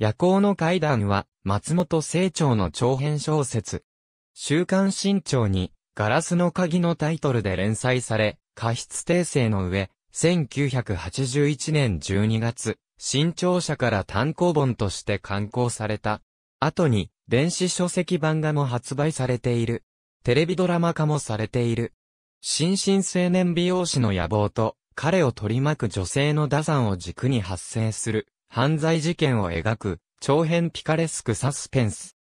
夜行の階段は、松本清張の長編小説。週刊新潮に、ガラスの鍵のタイトルで連載され、過失訂正の上、1981年12月、新潮社から単行本として刊行された。後に、電子書籍版画も発売されている。テレビドラマ化もされている。新進青年美容師の野望と、彼を取り巻く女性の打算を軸に発生する、犯罪事件を描く、長編ピカレスクサスペンス。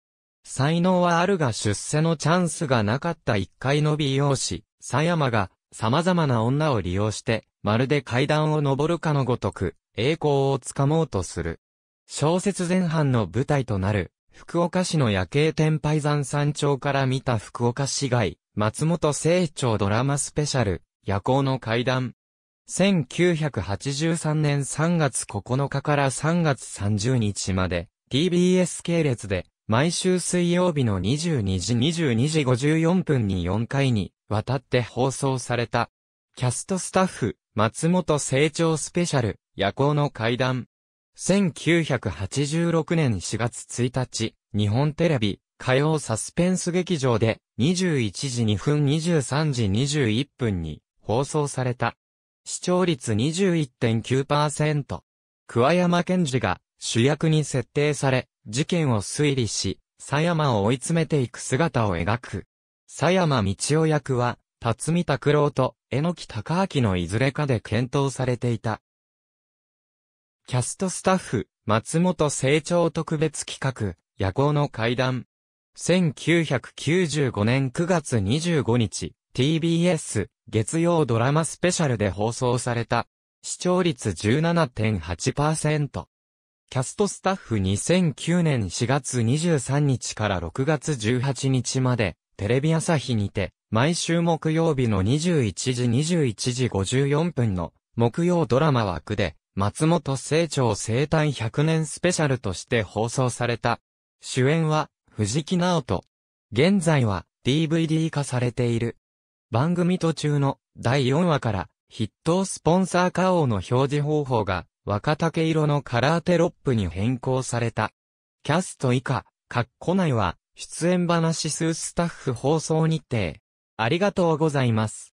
才能はあるが出世のチャンスがなかった一回の美容師、佐山が、様々な女を利用して、まるで階段を登るかのごとく、栄光をつかもうとする。小説前半の舞台となる、福岡市の夜景天拝山山頂から見た福岡市街、松本清張ドラマスペシャル、夜行の階段、1983年3月9日から3月30日まで TBS 系列で毎週水曜日の22時22時54分に4回にわたって放送されたキャストスタッフ松本成長スペシャル夜行の階段1986年4月1日日本テレビ火曜サスペンス劇場で21時2分23時21分に放送された視聴率21.9%。桑山健治が主役に設定され、事件を推理し、佐山を追い詰めていく姿を描く。佐山道夫役は、辰巳拓郎と榎木高明のいずれかで検討されていた。キャストスタッフ、松本成長特別企画、夜行の階段。1995年9月25日、TBS、月曜ドラマスペシャルで放送された。視聴率17.8%。キャストスタッフ2009年4月23日から6月18日まで、テレビ朝日にて、毎週木曜日の21時21時54分の、木曜ドラマ枠で、松本清張生誕100年スペシャルとして放送された。主演は、藤木直人。現在は、DVD 化されている。番組途中の第4話から筆頭スポンサー花王の表示方法が若竹色のカラーテロップに変更された。キャスト以下、カッコ内は出演話数スタッフ放送日程。ありがとうございます。